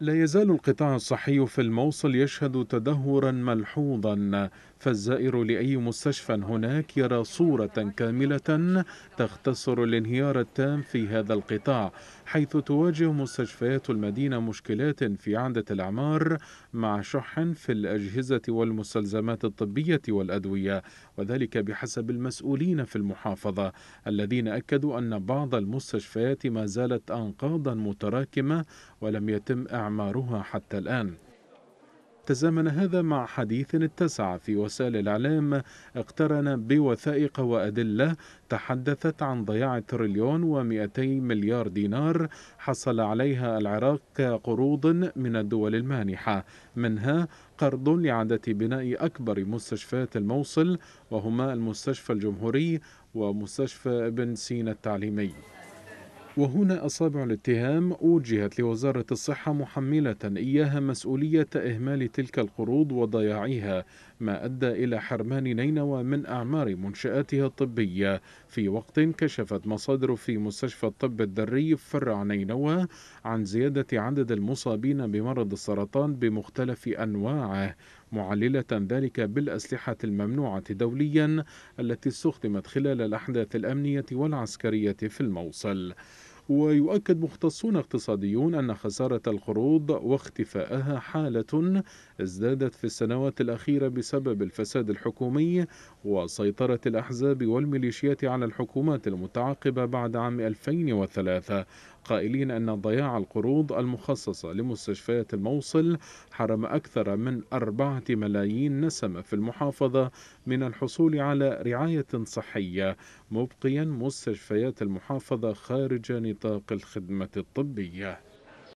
لا يزال القطاع الصحي في الموصل يشهد تدهورا ملحوظا فالزائر لأي مستشفى هناك يرى صورة كاملة تختصر الانهيار التام في هذا القطاع حيث تواجه مستشفيات المدينة مشكلات في عدة الأعمار مع شح في الأجهزة والمستلزمات الطبية والأدوية وذلك بحسب المسؤولين في المحافظة الذين أكدوا أن بعض المستشفيات ما زالت أنقاضا متراكمة ولم يتم إعادة استعمارها حتى الآن تزامن هذا مع حديث اتسع في وسائل الإعلام اقترن بوثائق وأدلة تحدثت عن ضياع تريليون و200 مليار دينار حصل عليها العراق كقروض من الدول المانحة منها قرض لإعادة بناء أكبر مستشفيات الموصل وهما المستشفى الجمهوري ومستشفى ابن سينا التعليمي وهنا أصابع الاتهام وجهت لوزارة الصحة محملة إياها مسؤولية إهمال تلك القروض وضياعها ما أدى إلى حرمان نينوى من أعمار منشآتها الطبية في وقت كشفت مصادر في مستشفى الطب الذري فرع نينوى عن زيادة عدد المصابين بمرض السرطان بمختلف أنواعه معللة ذلك بالأسلحة الممنوعة دوليا التي استخدمت خلال الأحداث الأمنية والعسكرية في الموصل ويؤكد مختصون اقتصاديون أن خسارة القروض واختفائها حالة ازدادت في السنوات الأخيرة بسبب الفساد الحكومي وسيطرة الأحزاب والميليشيات على الحكومات المتعاقبة بعد عام 2003 قائلين أن ضياع القروض المخصصة لمستشفيات الموصل حرم أكثر من أربعة ملايين نسمة في المحافظة من الحصول على رعاية صحية مبقيا مستشفيات المحافظة خارج نطاق الخدمة الطبية